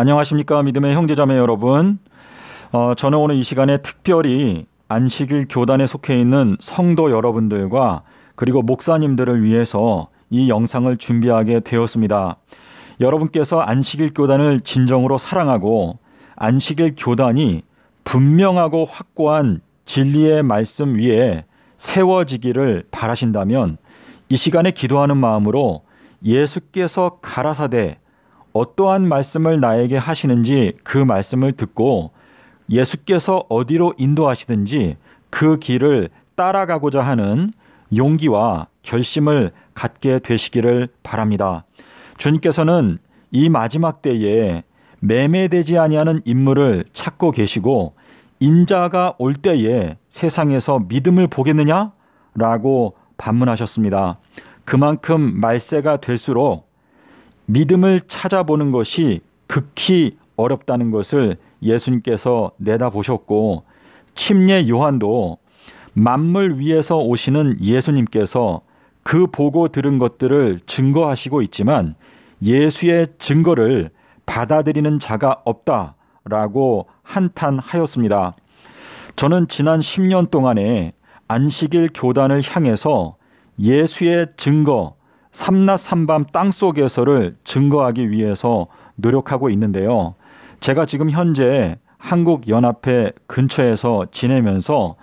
안녕하십니까 믿음의 형제자매 여러분. 어, 저는 오늘 이 시간에 특별히 안식일 교단에 속해 있는 성도 여러분들과 그리고 목사님들을 위해서 이 영상을 준비하게 되었습니다. 여러분께서 안식일 교단을 진정으로 사랑하고 안식일 교단이 분명하고 확고한 진리의 말씀 위에 세워지기를 바라신다면 이 시간에 기도하는 마음으로 예수께서 가라사대 어떠한 말씀을 나에게 하시는지 그 말씀을 듣고 예수께서 어디로 인도하시든지 그 길을 따라가고자 하는 용기와 결심을 갖게 되시기를 바랍니다. 주님께서는 이 마지막 때에 매매되지 아니하는 인물을 찾고 계시고 인자가 올 때에 세상에서 믿음을 보겠느냐? 라고 반문하셨습니다. 그만큼 말세가 될수록 믿음을 찾아보는 것이 극히 어렵다는 것을 예수님께서 내다보셨고 침례 요한도 만물 위에서 오시는 예수님께서 그 보고 들은 것들을 증거하시고 있지만 예수의 증거를 받아들이는 자가 없다라고 한탄하였습니다. 저는 지난 10년 동안에 안식일 교단을 향해서 예수의 증거, 삼낮 삼밤 땅속에서를 증거하기 위해서 노력하고 있는데요. 제가 지금 현재 한국연합회 근처에서 지내면서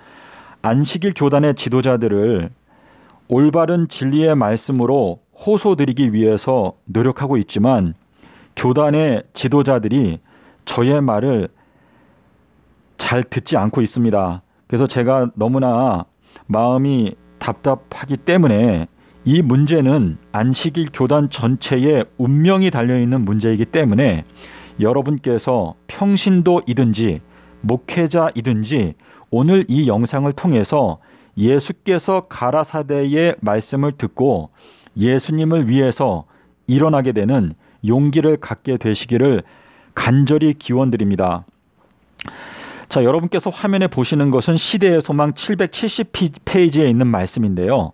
안식일 교단의 지도자들을 올바른 진리의 말씀으로 호소드리기 위해서 노력하고 있지만 교단의 지도자들이 저의 말을 잘 듣지 않고 있습니다. 그래서 제가 너무나 마음이 답답하기 때문에 이 문제는 안식일 교단 전체의 운명이 달려있는 문제이기 때문에 여러분께서 평신도이든지 목회자이든지 오늘 이 영상을 통해서 예수께서 가라사대의 말씀을 듣고 예수님을 위해서 일어나게 되는 용기를 갖게 되시기를 간절히 기원드립니다. 자, 여러분께서 화면에 보시는 것은 시대의 소망 770페이지에 있는 말씀인데요.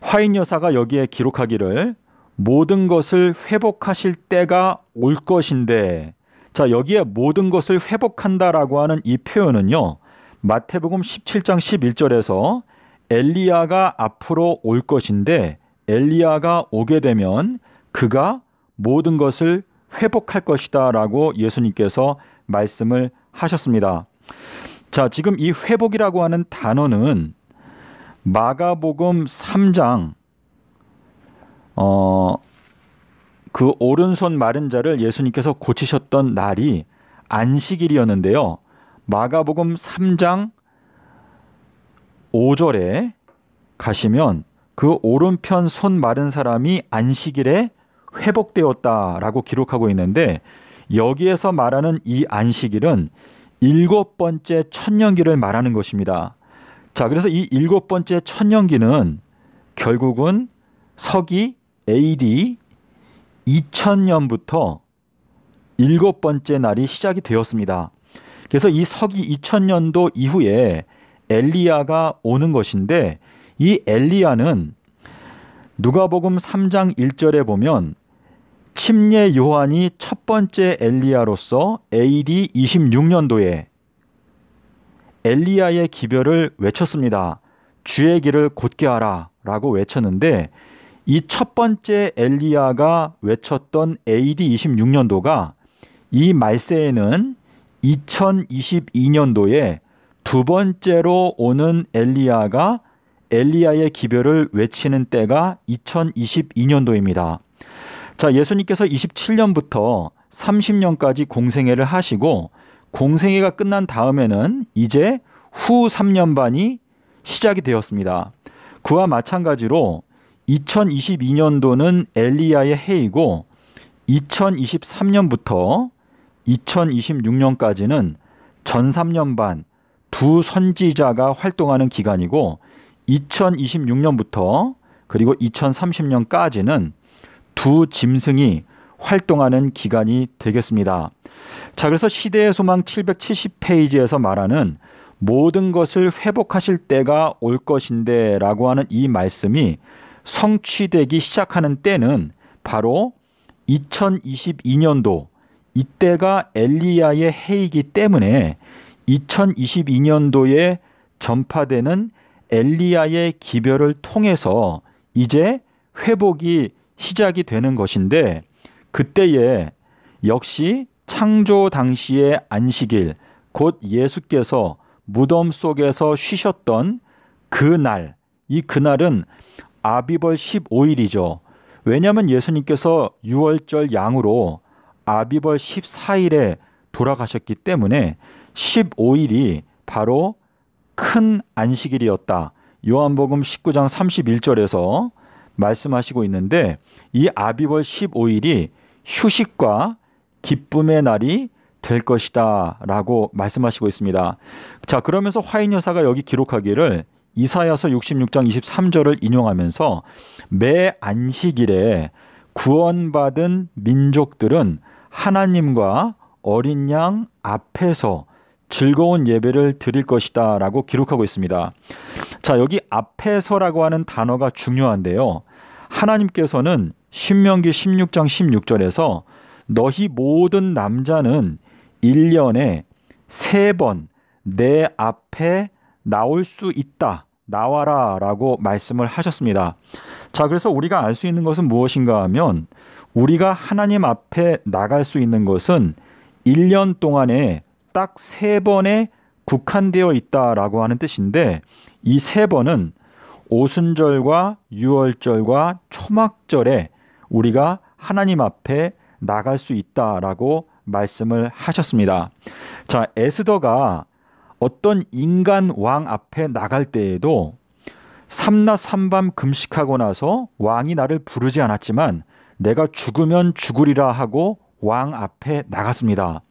화인 여사가 여기에 기록하기를 모든 것을 회복하실 때가 올 것인데 자 여기에 모든 것을 회복한다라고 하는 이 표현은요 마태복음 17장 11절에서 엘리야가 앞으로 올 것인데 엘리야가 오게 되면 그가 모든 것을 회복할 것이다라고 예수님께서 말씀을 하셨습니다. 자, 지금 이 회복이라고 하는 단어는 마가복음 3장 어, 그 오른손 마른 자를 예수님께서 고치셨던 날이 안식일이었는데요. 마가복음 3장 5절에 가시면 그 오른편 손 마른 사람이 안식일에 회복되었다라고 기록하고 있는데 여기에서 말하는 이 안식일은 일곱 번째 천년기를 말하는 것입니다. 자, 그래서 이 일곱 번째 천년기는 결국은 서기 AD 2000년부터 일곱 번째 날이 시작이 되었습니다. 그래서 이 서기 2000년도 이후에 엘리야가 오는 것인데 이 엘리야는 누가복음 3장 1절에 보면 침례 요한이 첫 번째 엘리야로서 AD 26년도에 엘리야의 기별을 외쳤습니다. 주의 길을 곧게 하라 라고 외쳤는데 이 첫 번째 엘리야가 외쳤던 AD 26년도가 이 말세에는 2022년도에 두 번째로 오는 엘리야가 엘리야의 기별을 외치는 때가 2022년도입니다. 자, 예수님께서 27년부터 30년까지 공생애를 하시고 공생애가 끝난 다음에는 이제 후 3년 반이 시작이 되었습니다. 그와 마찬가지로 2022년도는 엘리야의 해이고 2023년부터 2026년까지는 전 3년 반 두 선지자가 활동하는 기간이고 2026년부터 그리고 2030년까지는 두 짐승이 활동하는 기간이 되겠습니다. 자, 그래서 시대의 소망 770페이지에서 말하는 모든 것을 회복하실 때가 올 것인데 라고 하는 이 말씀이 성취되기 시작하는 때는 바로 2022년도 이때가 엘리야의 해이기 때문에 2022년도에 전파되는 엘리야의 기별을 통해서 이제 회복이 시작이 되는 것인데 그때에 역시 창조 당시의 안식일 곧 예수께서 무덤 속에서 쉬셨던 그날 이 그날은 아비벌 15일이죠. 왜냐하면 예수님께서 6월절 양으로 아비벌 14일에 돌아가셨기 때문에 15일이 바로 큰 안식일이었다. 요한복음 19장 31절에서 말씀하시고 있는데 이 아비벌 15일이 휴식과 기쁨의 날이 될 것이다 라고 말씀하시고 있습니다. 자, 그러면서 화인 여사가 여기 기록하기를 이사야서 66장 23절을 인용하면서 매 안식일에 구원받은 민족들은 하나님과 어린 양 앞에서 즐거운 예배를 드릴 것이다 라고 기록하고 있습니다. 자, 여기 앞에서라고 하는 단어가 중요한데요. 하나님께서는 신명기 16장 16절에서 너희 모든 남자는 1년에 세 번 내 앞에 나올 수 있다. 나와라 라고 말씀을 하셨습니다. 자, 그래서 우리가 알 수 있는 것은 무엇인가 하면 우리가 하나님 앞에 나갈 수 있는 것은 1년 동안에 딱 세 번에 국한되어 있다라고 하는 뜻인데 이 세 번은 오순절과 유월절과 초막절에 우리가 하나님 앞에 나갈 수 있다라고 말씀을 하셨습니다. 자, 에스더가 어떤 인간 왕 앞에 나갈 때에도 삼낮 삼밤 금식하고 나서 왕이 나를 부르지 않았지만 내가 죽으면 죽으리라 하고 왕 앞에 나갔습니다.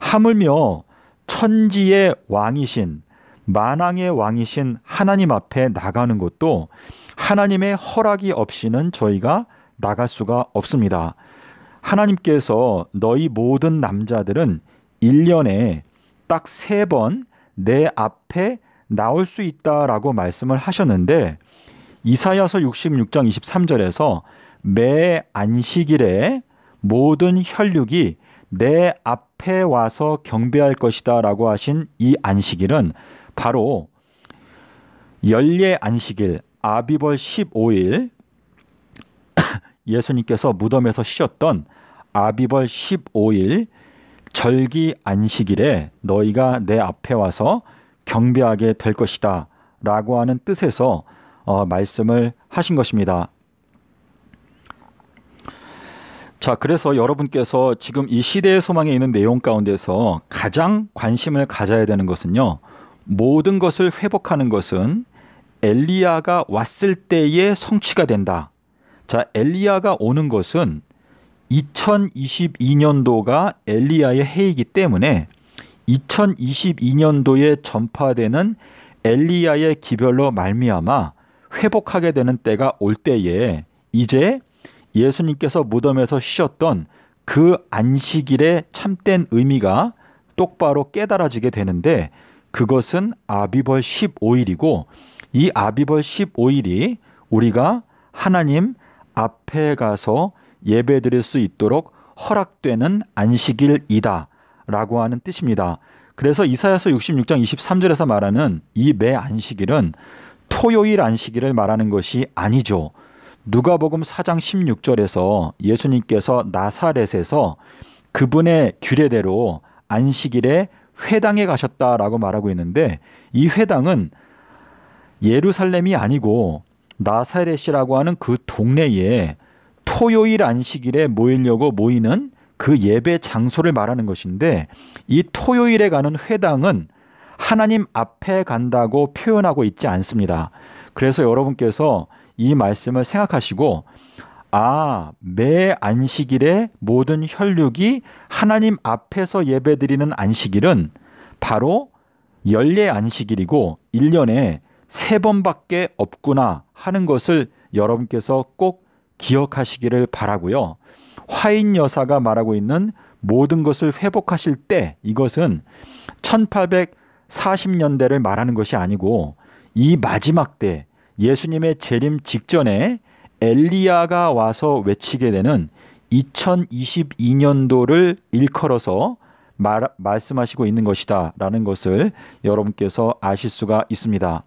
하물며 천지의 왕이신 만왕의 왕이신 하나님 앞에 나가는 것도 하나님의 허락이 없이는 저희가 나갈 수가 없습니다. 하나님께서 너희 모든 남자들은 1년에 딱 세 번 내 앞에 나올 수 있다라고 말씀을 하셨는데 이사야서 66장 23절에서 매 안식일에 모든 혈육이 내 앞에 와서 경배할 것이다 라고 하신 이 안식일은 바로 연례 안식일 아비벌 15일 예수님께서 무덤에서 쉬었던 아비벌 15일 절기 안식일에 너희가 내 앞에 와서 경배하게 될 것이다 라고 하는 뜻에서 어, 말씀을 하신 것입니다. 자, 그래서 여러분께서 지금 이 시대의 소망에 있는 내용 가운데서 가장 관심을 가져야 되는 것은요. 모든 것을 회복하는 것은 엘리야가 왔을 때의 성취가 된다. 자, 엘리야가 오는 것은 2022년도가 엘리야의 해이기 때문에 2022년도에 전파되는 엘리야의 기별로 말미암아 회복하게 되는 때가 올 때에 이제 예수님께서 무덤에서 쉬었던 그 안식일의 참된 의미가 똑바로 깨달아지게 되는데 그것은 아비벌 15일이고 이 아비벌 15일이 우리가 하나님 앞에 가서 예배 드릴 수 있도록 허락되는 안식일이다. 라고 하는 뜻입니다. 그래서 이사야서 66장 23절에서 말하는 이 매 안식일은 토요일 안식일을 말하는 것이 아니죠. 누가복음 4장 16절에서 예수님께서 나사렛에서 그분의 규례대로 안식일에 회당에 가셨다라고 말하고 있는데 이 회당은 예루살렘이 아니고 나사렛이라고 하는 그 동네에 토요일 안식일에 모이려고 모이는 그 예배 장소를 말하는 것인데 이 토요일에 가는 회당은 하나님 앞에 간다고 표현하고 있지 않습니다. 그래서 여러분께서 이 말씀을 생각하시고 아, 매 안식일에 모든 혈육이 하나님 앞에서 예배드리는 안식일은 바로 열례 안식일이고 1년에 세 번밖에 없구나 하는 것을 여러분께서 꼭 기억하시기를 바라고요. 화인 여사가 말하고 있는 모든 것을 회복하실 때 이것은 1840년대를 말하는 것이 아니고 이 마지막 때 예수님의 재림 직전에 엘리야가 와서 외치게 되는 2022년도를 일컬어서 말, 말씀하시고 있는 것이다라는 것을 여러분께서 아실 수가 있습니다.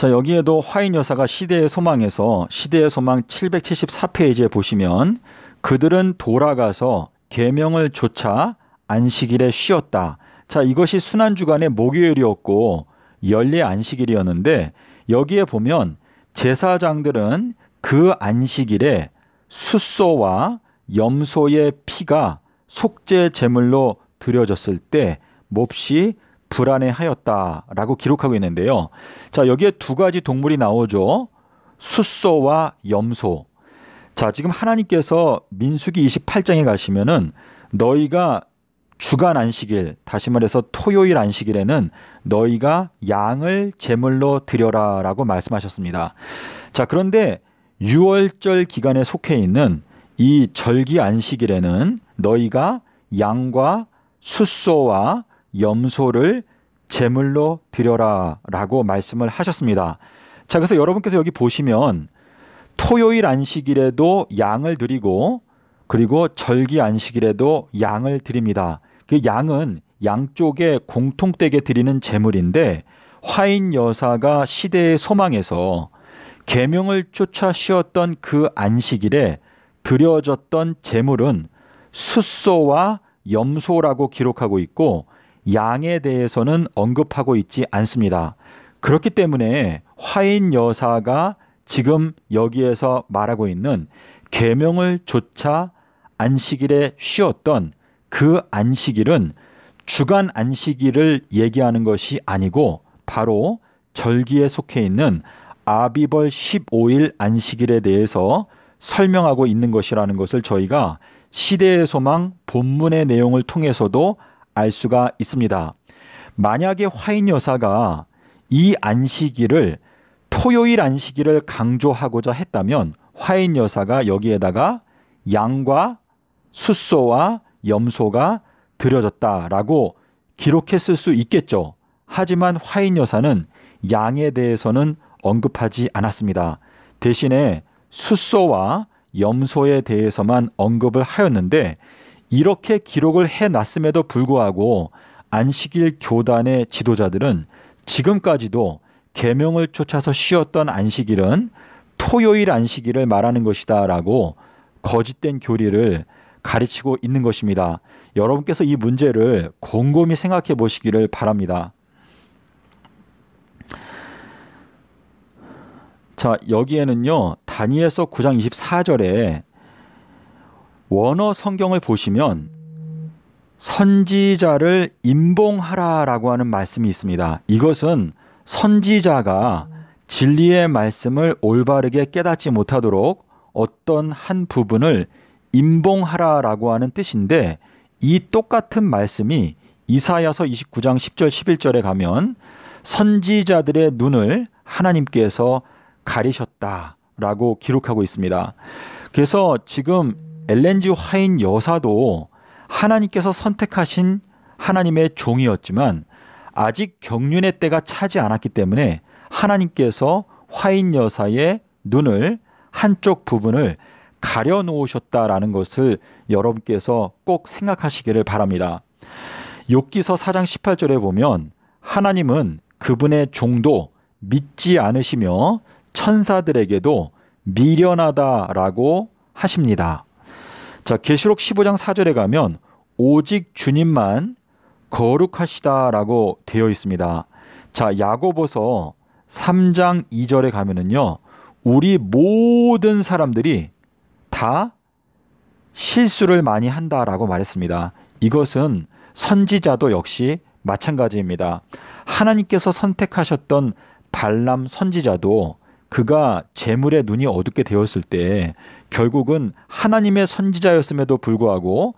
자, 여기에도 화인 여사가 시대의 소망에서 시대의 소망 774페이지에 보시면 그들은 돌아가서 계명을 조차 안식일에 쉬었다. 자, 이것이 순환 주간의 목요일이었고 열례 안식일이었는데 여기에 보면 제사장들은 그 안식일에 숫소와 염소의 피가 속죄 제물로 드려졌을 때 몹시 불안해하였다라고 기록하고 있는데요. 자, 여기에 두 가지 동물이 나오죠. 숫소와 염소. 자, 지금 하나님께서 민수기 28장에 가시면은 너희가 주간 안식일, 다시 말해서 토요일 안식일에는 너희가 양을 제물로 드려라 라고 말씀하셨습니다. 자, 그런데 6월절 기간에 속해 있는 이 절기 안식일에는 너희가 양과 숫소와 염소를 제물로 드려라라고 말씀을 하셨습니다. 자, 그래서 여러분께서 여기 보시면 토요일 안식일에도 양을 드리고 그리고 절기 안식일에도 양을 드립니다. 그 양은 양쪽에 공통되게 드리는 제물인데 화인 여사가 시대의 소망에서 계명을 쫓아 쉬었던 그 안식일에 드려졌던 제물은 숫소와 염소라고 기록하고 있고 양에 대해서는 언급하고 있지 않습니다. 그렇기 때문에 화인 여사가 지금 여기에서 말하고 있는 계명을 조차 안식일에 쉬었던 그 안식일은 주간 안식일을 얘기하는 것이 아니고 바로 절기에 속해 있는 아비벌 15일 안식일에 대해서 설명하고 있는 것이라는 것을 저희가 시대의 소망 본문의 내용을 통해서도 알 수가 있습니다. 만약에 화인 여사가 이 안식일을 토요일 안식일을 강조하고자 했다면 화인 여사가 여기에다가 양과 숫소와 염소가 들여졌다라고 기록했을 수 있겠죠. 하지만 화인 여사는 양에 대해서는 언급하지 않았습니다. 대신에 숫소와 염소에 대해서만 언급을 하였는데 이렇게 기록을 해놨음에도 불구하고 안식일 교단의 지도자들은 지금까지도 계명을 쫓아서 쉬었던 안식일은 토요일 안식일을 말하는 것이다라고 거짓된 교리를 가르치고 있는 것입니다. 여러분께서 이 문제를 곰곰이 생각해 보시기를 바랍니다. 자, 여기에는요. 다니엘서 9장 24절에 원어 성경을 보시면 선지자를 임봉하라라고 하는 말씀이 있습니다. 이것은 선지자가 진리의 말씀을 올바르게 깨닫지 못하도록 어떤 한 부분을 임봉하라라고 하는 뜻인데 이 똑같은 말씀이 이사야서 29장 10절 11절에 가면 선지자들의 눈을 하나님께서 가리셨다라고 기록하고 있습니다. 그래서 지금 엘렌지 화인 여사도 하나님께서 선택하신 하나님의 종이었지만 아직 경륜의 때가 차지 않았기 때문에 하나님께서 화인 여사의 눈을 한쪽 부분을 가려 놓으셨다라는 것을 여러분께서 꼭 생각하시기를 바랍니다. 욕기서 4장 18절에 보면 하나님은 그분의 종도 믿지 않으시며 천사들에게도 미련하다라고 하십니다. 자, 계시록 15장 4절에 가면 오직 주님만 거룩하시다라고 되어 있습니다. 자, 야고보서 3장 2절에 가면은요. 우리 모든 사람들이 다 실수를 많이 한다라고 말했습니다. 이것은 선지자도 역시 마찬가지입니다. 하나님께서 선택하셨던 발람 선지자도 그가 재물의 눈이 어둡게 되었을 때 결국은 하나님의 선지자였음에도 불구하고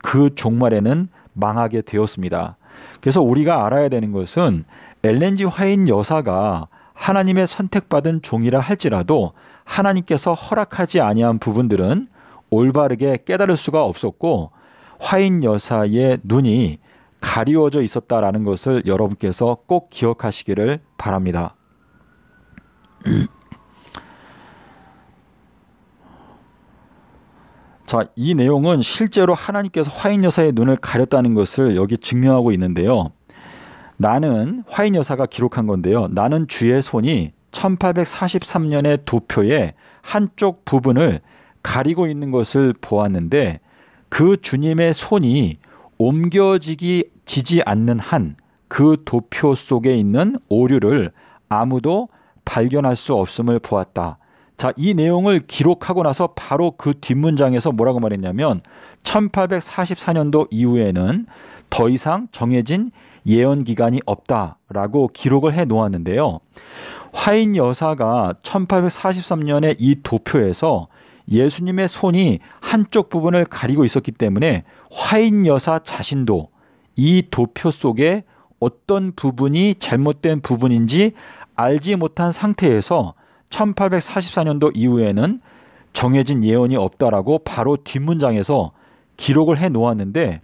그 종말에는 망하게 되었습니다. 그래서 우리가 알아야 되는 것은 엘렌지 화인 여사가 하나님의 선택받은 종이라 할지라도 하나님께서 허락하지 아니한 부분들은 올바르게 깨달을 수가 없었고 화인 여사의 눈이 가리워져 있었다라는 것을 여러분께서 꼭 기억하시기를 바랍니다. 자, 이 내용은 실제로 하나님께서 화인 여사의 눈을 가렸다는 것을 여기 증명하고 있는데요. 나는 화인 여사가 기록한 건데요. 나는 주의 손이 1843년의 도표에 한쪽 부분을 가리고 있는 것을 보았는데 그 주님의 손이 옮겨지기 지지 않는 한 그 도표 속에 있는 오류를 아무도 발견할 수 없음을 보았다. 자, 이 내용을 기록하고 나서 바로 그 뒷문장에서 뭐라고 말했냐면 1844년도 이후에는 더 이상 정해진 예언 기간이 없다라고 기록을 해 놓았는데요. 화인 여사가 1843년에 이 도표에서 예수님의 손이 한쪽 부분을 가리고 있었기 때문에 화인 여사 자신도 이 도표 속에 어떤 부분이 잘못된 부분인지 알지 못한 상태에서 1844년도 이후에는 정해진 예언이 없다라고 바로 뒷문장에서 기록을 해 놓았는데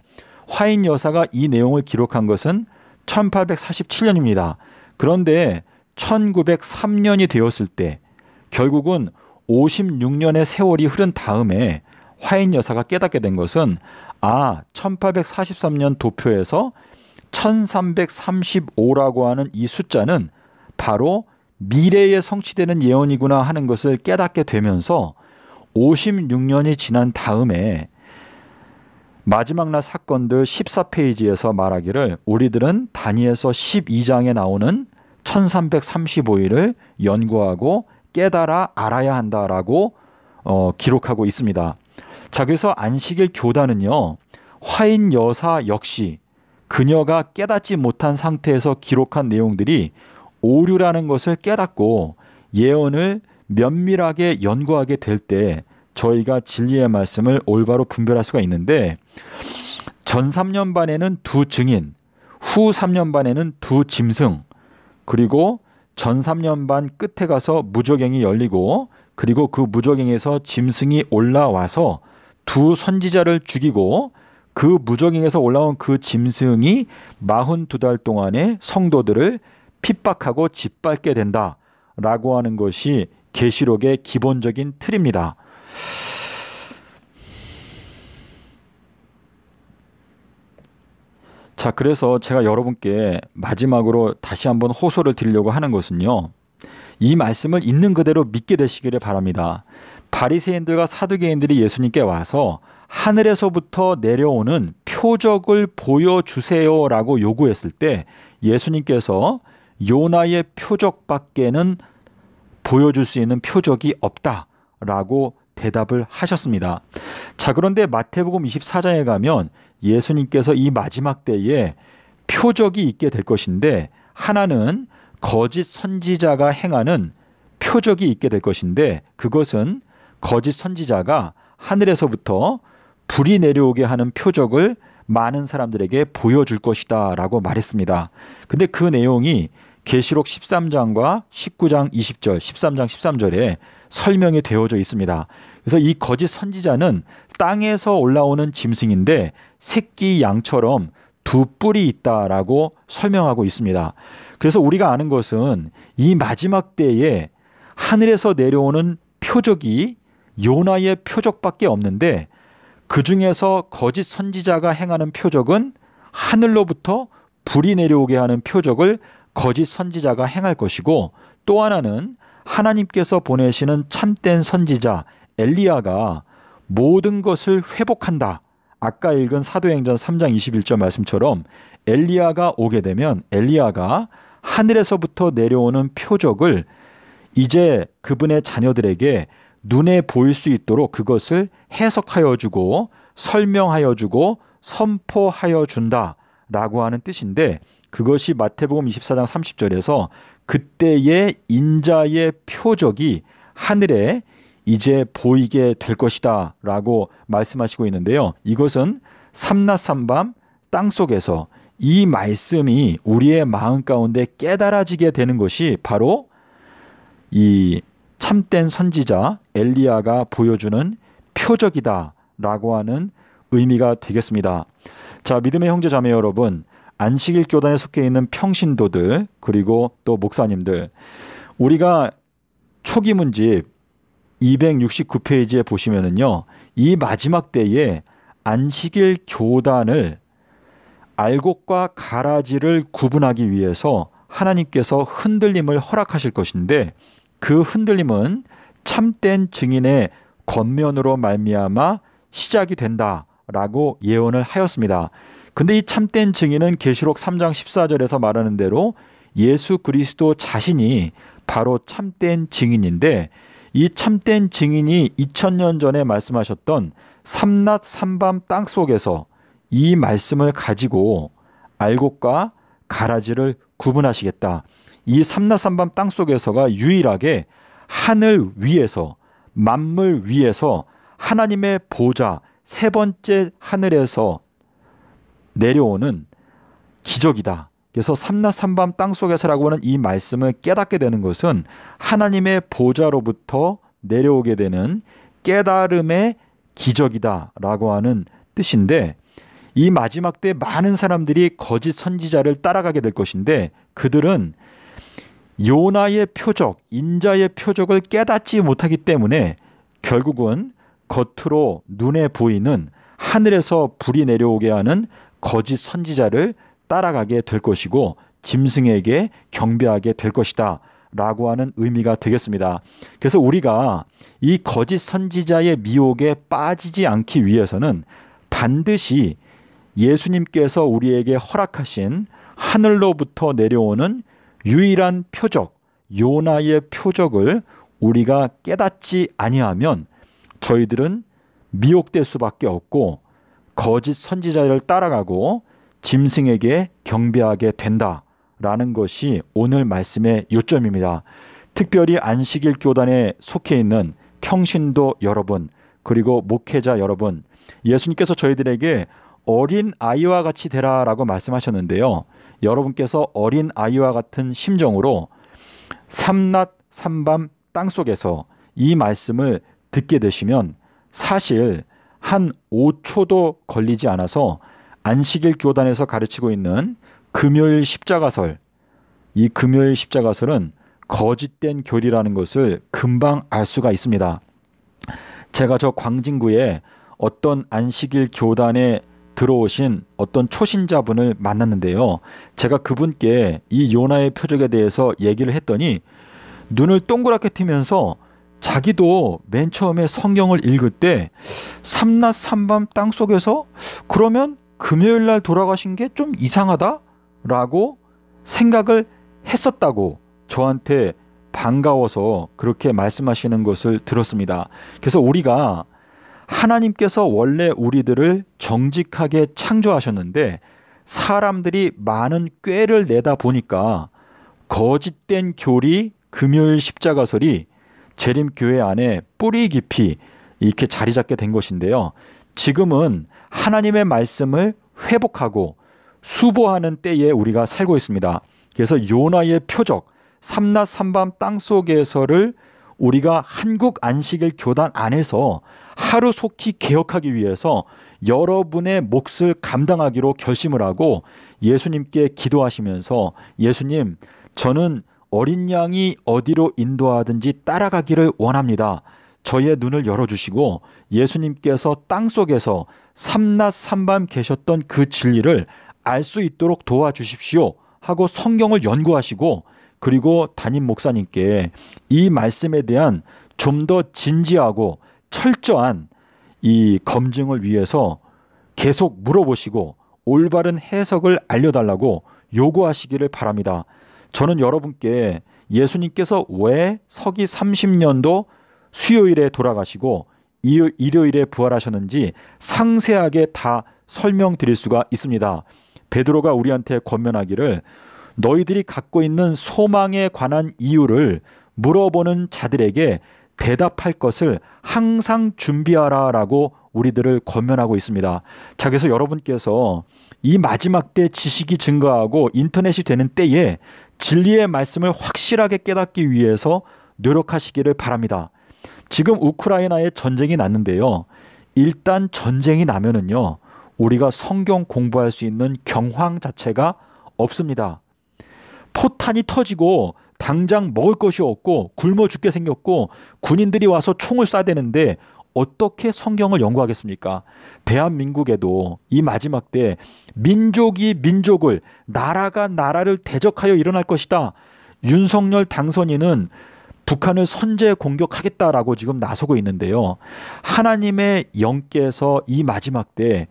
화인 여사가 이 내용을 기록한 것은 1847년입니다. 그런데 1903년이 되었을 때 결국은 56년의 세월이 흐른 다음에 화인 여사가 깨닫게 된 것은 아, 1843년 도표에서 1335라고 하는 이 숫자는 바로 미래에 성취되는 예언이구나 하는 것을 깨닫게 되면서 56년이 지난 다음에 마지막 날 사건들 14페이지에서 말하기를 우리들은 다니에서 12장에 나오는 1335일을 연구하고 깨달아 알아야 한다라고 어, 기록하고 있습니다. 자, 그래서 안식일 교단은요, 화인 여사 역시 그녀가 깨닫지 못한 상태에서 기록한 내용들이 오류라는 것을 깨닫고 예언을 면밀하게 연구하게 될 때 저희가 진리의 말씀을 올바로 분별할 수가 있는데 전 3년 반에는 두 증인, 후 3년 반에는 두 짐승, 그리고 전 3년 반 끝에 가서 무적행이 열리고 그리고 그 무적행에서 짐승이 올라와서 두 선지자를 죽이고 그 무적행에서 올라온 그 짐승이 42달 동안의 성도들을 핍박하고 짓밟게 된다라고 하는 것이 계시록의 기본적인 틀입니다. 자, 그래서 제가 여러분께 마지막으로 다시 한번 호소를 드리려고 하는 것은요. 이 말씀을 있는 그대로 믿게 되시기를 바랍니다. 바리새인들과 사두개인들이 예수님께 와서 하늘에서부터 내려오는 표적을 보여주세요라고 요구했을 때 예수님께서 요나의 표적밖에는 보여줄 수 있는 표적이 없다라고 대답을 하셨습니다. 자, 그런데 마태복음 24장에 가면 예수님께서 이 마지막 때에 표적이 있게 될 것인데 하나는 거짓 선지자가 행하는 표적이 있게 될 것인데 그것은 거짓 선지자가 하늘에서부터 불이 내려오게 하는 표적을 많은 사람들에게 보여줄 것이다 라고 말했습니다. 근데 그 내용이 계시록 13장과 19장 20절, 13장 13절에 설명이 되어져 있습니다. 그래서 이 거짓 선지자는 땅에서 올라오는 짐승인데 새끼 양처럼 두 뿔이 있다라고 설명하고 있습니다. 그래서 우리가 아는 것은 이 마지막 때에 하늘에서 내려오는 표적이 요나의 표적밖에 없는데 그 중에서 거짓 선지자가 행하는 표적은 하늘로부터 불이 내려오게 하는 표적을 거짓 선지자가 행할 것이고 또 하나는 하나님께서 보내시는 참된 선지자 엘리야가 모든 것을 회복한다. 아까 읽은 사도행전 3장 21절 말씀처럼 엘리야가 오게 되면 엘리야가 하늘에서부터 내려오는 표적을 이제 그분의 자녀들에게 눈에 보일 수 있도록 그것을 해석하여 주고 설명하여 주고 선포하여 준다. 라고 하는 뜻인데 그것이 마태복음 24장 30절에서 그때의 인자의 표적이 하늘에 이제 보이게 될 것이다 라고 말씀하시고 있는데요. 이것은 삼낮 삼밤 땅 속에서 이 말씀이 우리의 마음 가운데 깨달아지게 되는 것이 바로 이 참된 선지자 엘리야가 보여주는 표적이다 라고 하는 의미가 되겠습니다. 자, 믿음의 형제 자매 여러분, 안식일 교단에 속해 있는 평신도들 그리고 또 목사님들 우리가 초기 문집 269페이지에 보시면은요. 이 마지막 때에 안식일 교단을 알곡과 가라지를 구분하기 위해서 하나님께서 흔들림을 허락하실 것인데 그 흔들림은 참된 증인의 겉면으로 말미암아 시작이 된다. 라고 예언을 하였습니다. 근데 이 참된 증인은 계시록 3장 14절에서 말하는 대로 예수 그리스도 자신이 바로 참된 증인인데 이 참된 증인이 2000년 전에 말씀하셨던 삼낮 삼밤 땅 속에서 이 말씀을 가지고 알곡과 가라지를 구분하시겠다. 이 삼낮 삼밤 땅 속에서가 유일하게 하늘 위에서 만물 위에서 하나님의 보좌 세 번째 하늘에서 내려오는 기적이다. 그래서 삼낮 삼밤 땅 속에서라고 하는 이 말씀을 깨닫게 되는 것은 하나님의 보좌로부터 내려오게 되는 깨달음의 기적이다라고 하는 뜻인데 이 마지막 때 많은 사람들이 거짓 선지자를 따라가게 될 것인데 그들은 요나의 표적, 인자의 표적을 깨닫지 못하기 때문에 결국은 겉으로 눈에 보이는 하늘에서 불이 내려오게 하는 거짓 선지자를 따라가게 될 것이고 짐승에게 경배하게 될 것이다. 라고 하는 의미가 되겠습니다. 그래서 우리가 이 거짓 선지자의 미혹에 빠지지 않기 위해서는 반드시 예수님께서 우리에게 허락하신 하늘로부터 내려오는 유일한 표적, 요나의 표적을 우리가 깨닫지 아니하면 저희들은 미혹될 수밖에 없고 거짓 선지자를 따라가고 짐승에게 경배하게 된다라는 것이 오늘 말씀의 요점입니다. 특별히 안식일 교단에 속해 있는 평신도 여러분 그리고 목회자 여러분 예수님께서 저희들에게 어린 아이와 같이 되라라고 말씀하셨는데요. 여러분께서 어린 아이와 같은 심정으로 삼낮 삼밤 땅 속에서 이 말씀을 듣게 되시면 사실 한 5초도 걸리지 않아서 안식일 교단에서 가르치고 있는 금요일 십자가설 이 금요일 십자가설은 거짓된 교리라는 것을 금방 알 수가 있습니다. 제가 저 광진구에 어떤 안식일 교단에 들어오신 어떤 초신자분을 만났는데요. 제가 그분께 이 요나의 표적에 대해서 얘기를 했더니 눈을 동그랗게 튀면서 자기도 맨 처음에 성경을 읽을 때 삼낮 삼밤 땅 속에서 그러면 금요일 날 돌아가신 게 좀 이상하다라고 생각을 했었다고 저한테 반가워서 그렇게 말씀하시는 것을 들었습니다. 그래서 우리가 하나님께서 원래 우리들을 정직하게 창조하셨는데 사람들이 많은 꾀를 내다 보니까 거짓된 교리, 금요일 십자가설이 재림교회 안에 뿌리 깊이 이렇게 자리 잡게 된 것인데요. 지금은 하나님의 말씀을 회복하고 수보하는 때에 우리가 살고 있습니다. 그래서 요나의 표적, 삼낮 삼밤 땅 속에서를 우리가 한국 안식일 교단 안에서 하루 속히 개혁하기 위해서 여러분의 몫을 감당하기로 결심을 하고 예수님께 기도하시면서 예수님, 저는 어린 양이 어디로 인도하든지 따라가기를 원합니다. 저의 눈을 열어주시고 예수님께서 땅 속에서 삼낮 삼밤 계셨던 그 진리를 알 수 있도록 도와주십시오 하고 성경을 연구하시고 그리고 담임 목사님께 이 말씀에 대한 좀 더 진지하고 철저한 이 검증을 위해서 계속 물어보시고 올바른 해석을 알려달라고 요구하시기를 바랍니다. 저는 여러분께 예수님께서 왜 서기 30년도 수요일에 돌아가시고 일요일에 부활하셨는지 상세하게 다 설명드릴 수가 있습니다. 베드로가 우리한테 권면하기를 너희들이 갖고 있는 소망에 관한 이유를 물어보는 자들에게 대답할 것을 항상 준비하라라고 우리들을 권면하고 있습니다. 자, 그래서 여러분께서 이 마지막 때 지식이 증가하고 인터넷이 되는 때에 진리의 말씀을 확실하게 깨닫기 위해서 노력하시기를 바랍니다. 지금 우크라이나에 전쟁이 났는데요. 일단 전쟁이 나면은요. 우리가 성경 공부할 수 있는 경황 자체가 없습니다. 포탄이 터지고 당장 먹을 것이 없고 굶어 죽게 생겼고 군인들이 와서 총을 쏴야되는데 어떻게 성경을 연구하겠습니까? 대한민국에도 이 마지막 때 민족이 민족을 나라가 나라를 대적하여 일어날 것이다. 윤석열 당선인은 북한을 선제 공격하겠다라고 지금 나서고 있는데요. 하나님의 영께서 이 마지막 때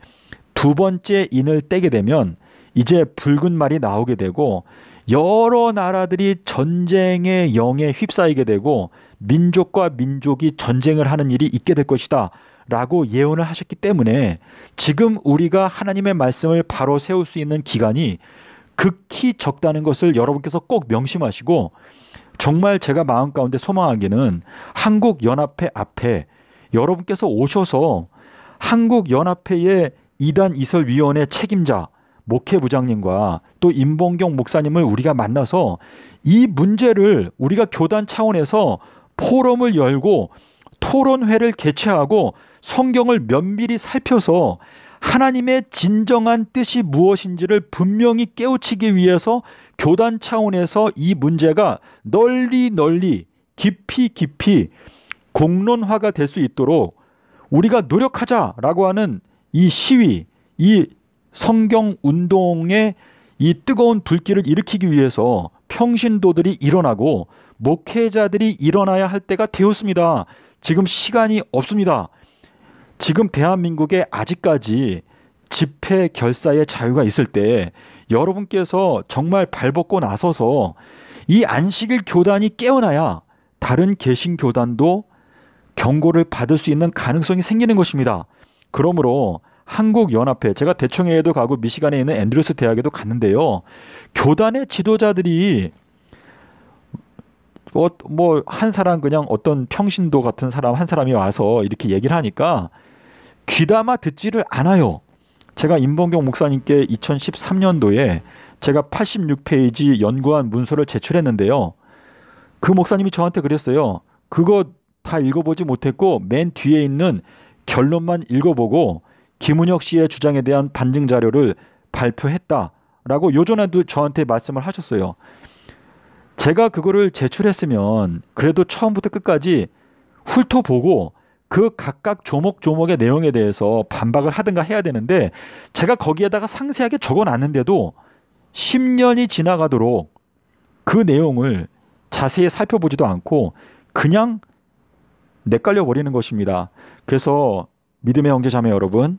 두 번째 인을 떼게 되면 이제 붉은 말이 나오게 되고 여러 나라들이 전쟁의 영에 휩싸이게 되고 민족과 민족이 전쟁을 하는 일이 있게 될 것이다. 라고 예언을 하셨기 때문에 지금 우리가 하나님의 말씀을 바로 세울 수 있는 기간이 극히 적다는 것을 여러분께서 꼭 명심하시고 정말 제가 마음 가운데 소망하기는 한국연합회 앞에 여러분께서 오셔서 한국연합회의 이단 이설위원회 책임자 목회부장님과 또 임봉경 목사님을 우리가 만나서 이 문제를 우리가 교단 차원에서 포럼을 열고 토론회를 개최하고 성경을 면밀히 살펴서 하나님의 진정한 뜻이 무엇인지를 분명히 깨우치기 위해서 교단 차원에서 이 문제가 널리 널리 깊이 깊이 공론화가 될 수 있도록 우리가 노력하자라고 하는 이 시위, 이 성경 운동의 이 뜨거운 불길을 일으키기 위해서 평신도들이 일어나고 목회자들이 일어나야 할 때가 되었습니다. 지금 시간이 없습니다. 지금 대한민국에 아직까지 집회 결사의 자유가 있을 때 여러분께서 정말 발벗고 나서서 이 안식일 교단이 깨어나야 다른 개신 교단도 경고를 받을 수 있는 가능성이 생기는 것입니다. 그러므로 한국연합회 제가 대청회에도 가고 미시간에 있는 앤드루스 대학에도 갔는데요. 교단의 지도자들이 어, 뭐한 사람 그냥 어떤 평신도 같은 사람 한 사람이 와서 이렇게 얘기를 하니까 귀담아 듣지를 않아요. 제가 임봉경 목사님께 2013년도에 제가 86페이지 연구한 문서를 제출했는데요. 그 목사님이 저한테 그랬어요. 그거 다 읽어보지 못했고 맨 뒤에 있는 결론만 읽어보고 김은혁 씨의 주장에 대한 반증 자료를 발표했다라고 요전에도 저한테 말씀을 하셨어요. 제가 그거를 제출했으면 그래도 처음부터 끝까지 훑어보고 그 각각 조목조목의 내용에 대해서 반박을 하든가 해야 되는데 제가 거기에다가 상세하게 적어놨는데도 10년이 지나가도록 그 내용을 자세히 살펴보지도 않고 그냥 내깔려 버리는 것입니다. 그래서 믿음의 형제 자매 여러분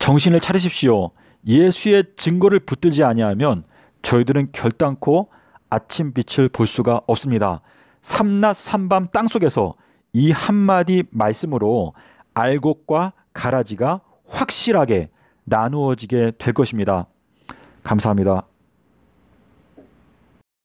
정신을 차리십시오. 예수의 증거를 붙들지 아니하면 저희들은 결단코 아침 빛을 볼 수가 없습니다. 삼낮 삼밤 땅 속에서 이 한마디 말씀으로 알곡과 가라지가 확실하게 나누어지게 될 것입니다. 감사합니다.